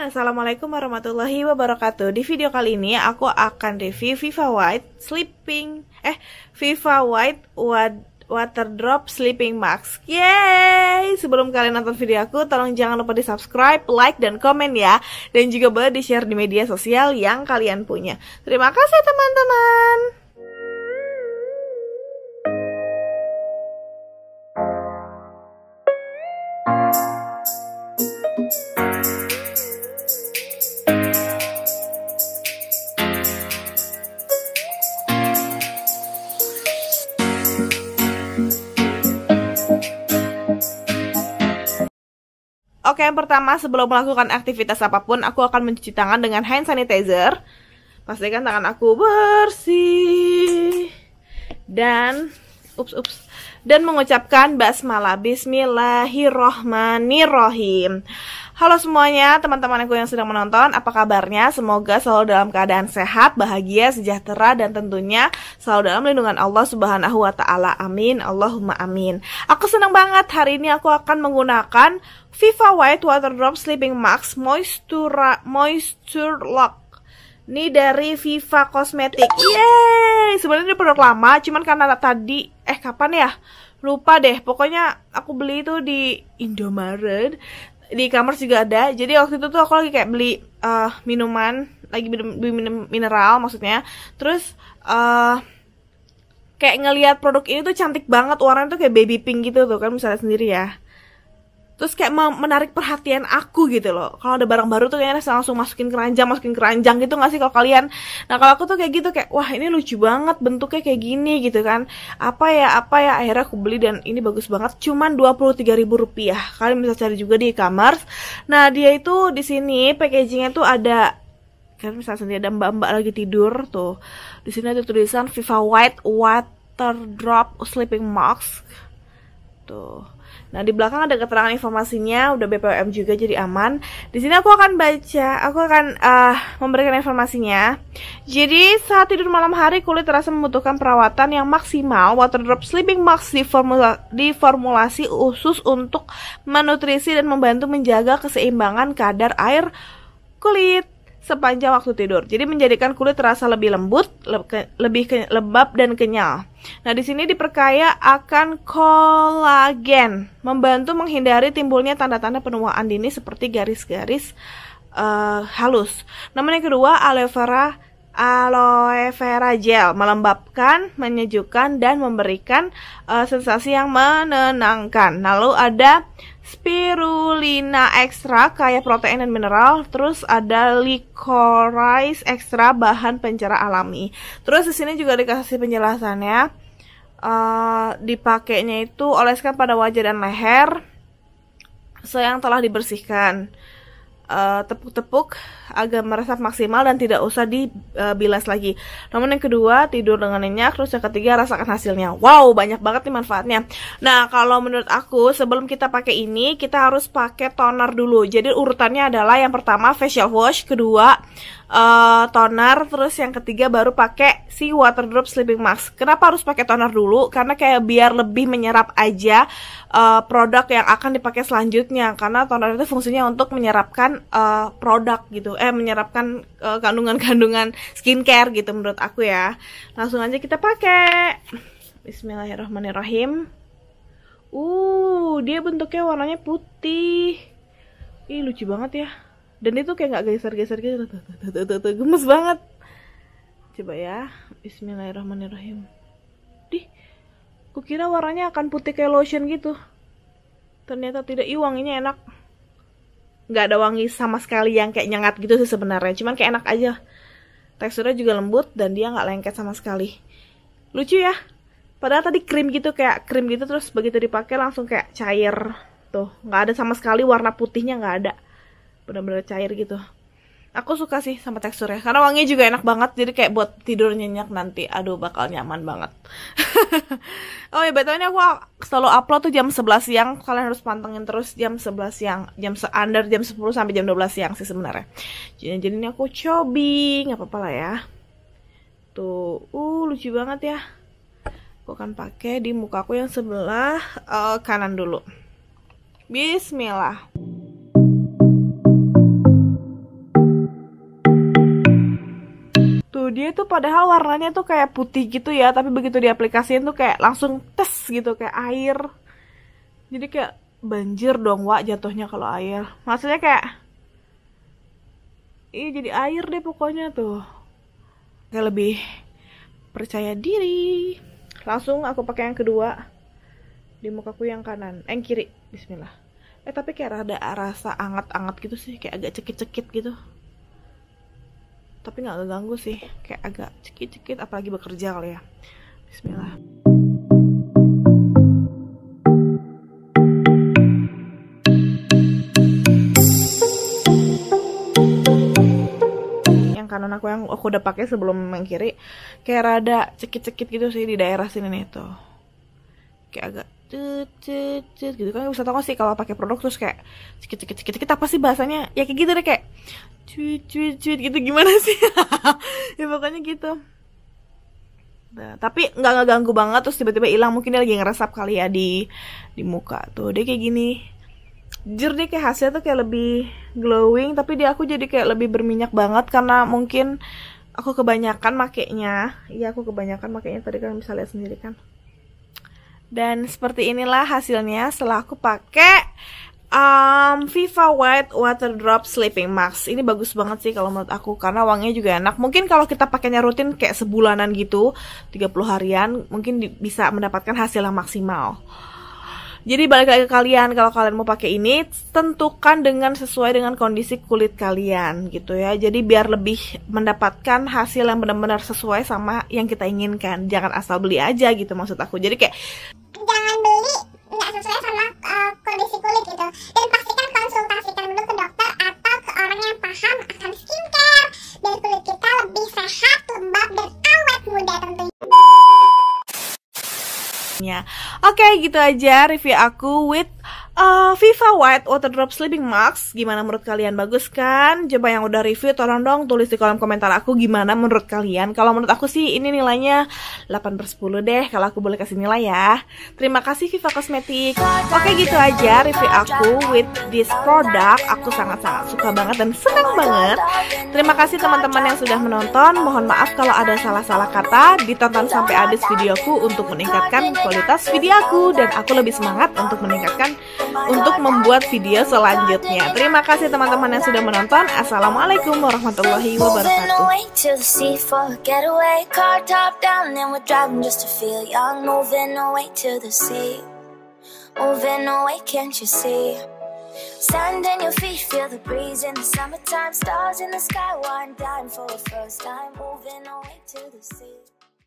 Assalamualaikum warahmatullahi wabarakatuh Di video kali ini aku akan review Viva White Sleeping Eh, Viva White Water Drop Sleeping Mask Yeay! Sebelum kalian nonton video aku, tolong jangan lupa di subscribe, like, dan komen ya Dan juga boleh di share di media sosial yang kalian punya Terima kasih teman-teman yang pertama sebelum melakukan aktivitas apapun, aku akan mencuci tangan dengan hand sanitizer. Pastikan tangan aku bersih. Dan ups ups dan mengucapkan basmalah bismillahirrohmanirrohim Halo semuanya, teman-teman aku yang sedang menonton, apa kabarnya? Semoga selalu dalam keadaan sehat, bahagia, sejahtera, dan tentunya selalu dalam lindungan Allah Subhanahu wa Ta'ala. Amin, Allahumma amin. Aku senang banget hari ini aku akan menggunakan Viva White Water Drop Sleeping Mask Moisture Moisture Lock. Ini dari Viva Cosmetic. Yeay! Sebenarnya ini produk lama, cuman karena tadi eh kapan ya? Lupa deh. Pokoknya aku beli itu di Indomaret. Di kamar juga ada. Jadi waktu itu tuh aku lagi kayak beli uh, minuman, lagi minum, minum mineral maksudnya. Terus uh, kayak ngelihat produk ini tuh cantik banget warnanya tuh kayak baby pink gitu tuh kan misalnya sendiri ya terus kayak menarik perhatian aku gitu loh kalau ada barang baru tuh kayaknya saya langsung masukin keranjang masukin keranjang gitu nggak sih kalau kalian nah kalau aku tuh kayak gitu kayak wah ini lucu banget bentuknya kayak gini gitu kan apa ya apa ya akhirnya aku beli dan ini bagus banget cuman dua puluh tiga ribu rupiah kalian bisa cari juga di e-commerce nah dia itu di sini packagingnya tuh ada kan misalnya sendiri ada mbak-mbak lagi tidur tuh di sini ada tulisan Viva White Water Drop Sleeping Mask tuh Nah, di belakang ada keterangan informasinya, udah BPOM juga jadi aman. Di sini aku akan baca, aku akan uh, memberikan informasinya. Jadi, saat tidur malam hari kulit terasa membutuhkan perawatan yang maksimal. Water drop sleeping Max diformula, diformulasi khusus untuk menutrisi dan membantu menjaga keseimbangan kadar air kulit sepanjang waktu tidur. Jadi menjadikan kulit terasa lebih lembut, lebih ke, lebab dan kenyal. Nah, di sini diperkaya akan kolagen, membantu menghindari timbulnya tanda-tanda penuaan dini seperti garis-garis uh, halus. Namun yang kedua, aloe vera aloe vera gel melembabkan, menyejukkan dan memberikan uh, sensasi yang menenangkan. Lalu ada spirulina ekstra kaya protein dan mineral, terus ada licorice ekstra bahan pencerah alami. Terus di sini juga dikasih penjelasannya. Uh, dipakainya itu oleskan pada wajah dan leher so yang telah dibersihkan. Eh, tepuk-tepuk uh, agar meresap maksimal dan tidak usah dibilas eh, lagi. Namun yang kedua, tidur dengan nyenyak, terus yang ketiga rasakan hasilnya. Wow, banyak banget nih manfaatnya. Nah, kalau menurut aku sebelum kita pakai ini, kita harus pakai toner dulu. Jadi urutannya adalah yang pertama facial wash, kedua uh, toner, terus yang ketiga baru pakai si water drop sleeping mask. Kenapa harus pakai toner dulu? Karena kayak biar lebih menyerap aja uh, produk yang akan dipakai selanjutnya karena toner itu fungsinya untuk menyerapkan uh, produk gitu eh menyerapkan uh, kandungan-kandungan skincare gitu menurut aku ya langsung aja kita pakai Bismillahirrahmanirrahim uh dia bentuknya warnanya putih ih lucu banget ya dan itu kayak nggak geser-geser gitu tuh gemes banget coba ya Bismillahirrahmanirrahim dih kukira warnanya akan putih kayak lotion gitu ternyata tidak iwang ini enak nggak ada wangi sama sekali yang kayak nyengat gitu sih sebenarnya cuman kayak enak aja teksturnya juga lembut dan dia nggak lengket sama sekali lucu ya padahal tadi krim gitu kayak krim gitu terus begitu dipakai langsung kayak cair tuh nggak ada sama sekali warna putihnya nggak ada benar-benar cair gitu Aku suka sih sama teksturnya karena wanginya juga enak banget jadi kayak buat tidur nyenyak nanti. Aduh bakal nyaman banget. oh ya betulnya aku selalu upload tuh jam 11 siang. Kalian harus pantengin terus jam 11 siang, jam se under jam 10 sampai jam 12 siang sih sebenarnya. Jadi, jadi ini aku cobi, nggak apa-apa lah ya. Tuh, uh lucu banget ya. Aku akan pakai di mukaku yang sebelah uh, kanan dulu. Bismillah. Tuh gitu. dia tuh padahal warnanya tuh kayak putih gitu ya, tapi begitu diaplikasiin tuh kayak langsung tes gitu kayak air. Jadi kayak banjir dong Wak jatuhnya kalau air. Maksudnya kayak Iya jadi air deh pokoknya tuh. kayak lebih percaya diri. Langsung aku pakai yang kedua di mukaku yang kanan, eh yang kiri. Bismillah. Eh tapi kayak ada rasa anget-anget gitu sih, kayak agak cekit-cekit gitu tapi nggak terganggu sih kayak agak cekit-cekit apalagi bekerja kali ya Bismillah yang kanan aku yang aku udah pakai sebelum yang kiri kayak rada cekit-cekit gitu sih di daerah sini nih tuh kayak agak tut gitu kan bisa tau sih kalau pakai produk terus kayak sedikit sedikit sedikit sedikit apa sih bahasanya ya kayak gitu deh kayak cuit cuit cuit gitu gimana sih ya pokoknya gitu nah, tapi nggak ngeganggu banget terus tiba-tiba hilang mungkin dia lagi ngeresap kali ya di di muka tuh deh kayak gini jujur dia kayak hasilnya tuh kayak lebih glowing tapi dia aku jadi kayak lebih berminyak banget karena mungkin aku kebanyakan makainya iya aku kebanyakan makainya tadi kan bisa lihat sendiri kan dan seperti inilah hasilnya setelah aku pakai um, Viva White Water Drop Sleeping Mask. Ini bagus banget sih kalau menurut aku karena wanginya juga enak. Mungkin kalau kita pakainya rutin kayak sebulanan gitu, 30 harian, mungkin bisa mendapatkan hasil yang maksimal. Jadi balik lagi ke kalian kalau kalian mau pakai ini tentukan dengan sesuai dengan kondisi kulit kalian gitu ya. Jadi biar lebih mendapatkan hasil yang benar-benar sesuai sama yang kita inginkan. Jangan asal beli aja gitu maksud aku. Jadi kayak gitu dan pastikan konsultasikan dulu ke dokter atau ke orang yang paham akan skincare dan kulit kita lebih sehat lembab dan awet muda tentunya Oke, okay, gitu aja review aku with uh, Viva White Water Drop Sleeping Mask Gimana menurut kalian? Bagus kan? Coba yang udah review tolong dong tulis di kolom komentar aku gimana menurut kalian Kalau menurut aku sih ini nilainya 8 per 10 deh Kalau aku boleh kasih nilai ya Terima kasih Viva Cosmetic Oke gitu aja review aku with this product Aku sangat-sangat suka banget dan senang banget Terima kasih teman-teman yang sudah menonton Mohon maaf kalau ada salah-salah kata Ditonton sampai habis videoku untuk meningkatkan kualitas video aku Dan aku lebih semangat untuk meningkatkan untuk membuat video selanjutnya. Terima kasih teman-teman yang sudah menonton. Assalamualaikum warahmatullahi wabarakatuh. Moving away, can't you see? Sand in your feet, feel the breeze in the summertime. Stars in the sky, one dime for the first time. Moving away to the sea.